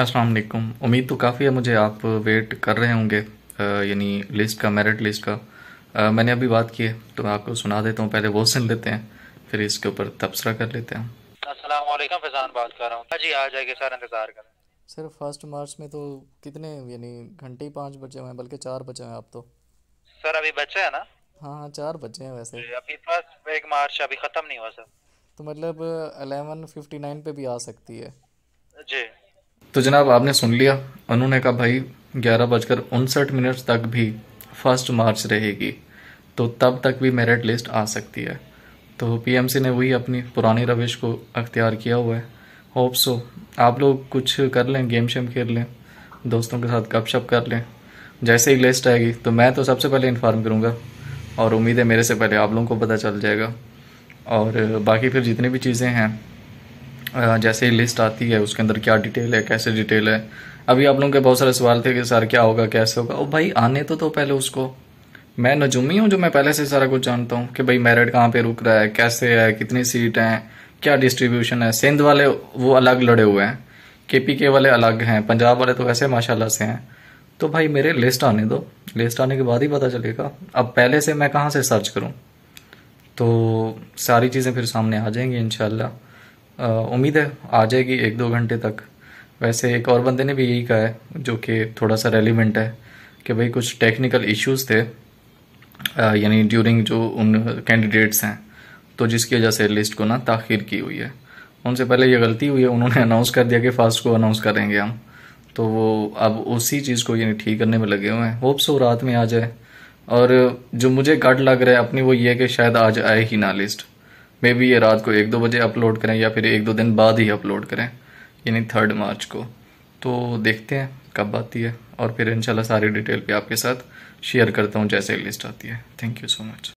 अस्सलाम वालेकुम उम्मीद तो काफ़ी है मुझे आप वेट कर रहे होंगे यानी लिस्ट का मेरिट लिस्ट का आ, मैंने अभी बात की है तो मैं आपको सुना देता हूँ पहले वो सुन लेते हैं फिर इसके ऊपर तबसरा कर लेते हैं हाँ सर फर्स्ट मार्च में तो कितने यानी घंटे ही पाँच बजे हुए हैं बल्कि चार बजे हैं आप तो सर अभी बचे हैं ना हाँ हाँ चार बजे हैं वैसे अभी फर्स्ट एक मार्च अभी ख़त्म नहीं हुआ सर तो मतलब अलेवन फिफ्टी नाइन पे भी आ सकती है जी तो जनाब आपने सुन लिया उन्होंने कहा भाई ग्यारह बजकर उनसठ मिनट तक भी फर्स्ट मार्च रहेगी तो तब तक भी मेरिट लिस्ट आ सकती है तो पीएमसी ने वही अपनी पुरानी रविश को अख्तियार किया हुआ है होप सो आप लोग कुछ कर लें गेम शेम खेल लें दोस्तों के साथ गप शप कर लें जैसे ही लिस्ट आएगी तो मैं तो सबसे पहले इन्फॉर्म करूँगा और उम्मीद है मेरे से पहले आप लोगों को पता चल जाएगा और बाकी फिर जितनी भी चीज़ें हैं जैसे लिस्ट आती है उसके अंदर क्या डिटेल है कैसे डिटेल है अभी आप लोगों के बहुत सारे सवाल थे कि सर क्या होगा कैसे होगा ओ भाई आने तो तो पहले उसको मैं नजूमी हूँ जो मैं पहले से सारा कुछ जानता हूँ कि भाई मेरिट कहाँ पे रुक रहा है कैसे है कितनी सीट है क्या डिस्ट्रीब्यूशन है सिंध वाले वो अलग लड़े हुए हैं केपीके वाले अलग हैं पंजाब वाले तो वैसे माशाल्लाह से हैं तो भाई मेरे लिस्ट आने दो लिस्ट आने के बाद ही पता चलेगा अब पहले से मैं कहाँ से सर्च करूँ तो सारी चीज़ें फिर सामने आ जाएंगी इनशाला उम्मीद है आ जाएगी एक दो घंटे तक वैसे एक और बंदे ने भी यही कहा है जो कि थोड़ा सा रेलिवेंट है कि भाई कुछ टेक्निकल इश्यूज थे यानी ड्यूरिंग जो उन कैंडिडेट्स हैं तो जिसकी वजह से लिस्ट को ना ताखिर की हुई है उनसे पहले ये गलती हुई है उन्होंने अनाउंस कर दिया कि फास्ट को अनाउंस करेंगे हम तो वो अब उसी चीज़ को यानी ठीक करने में लगे हुए हैं होप्स वो रात में आ जाए और जो मुझे कट लग रहा है अपनी वो ये है कि शायद आज आए ही ना लिस्ट मे बी ये रात को एक दो बजे अपलोड करें या फिर एक दो दिन बाद ही अपलोड करें यानी थर्ड मार्च को तो देखते हैं कब आती है और फिर इंशाल्लाह सारी डिटेल पे आपके साथ शेयर करता हूँ जैसे लिस्ट आती है थैंक यू सो मच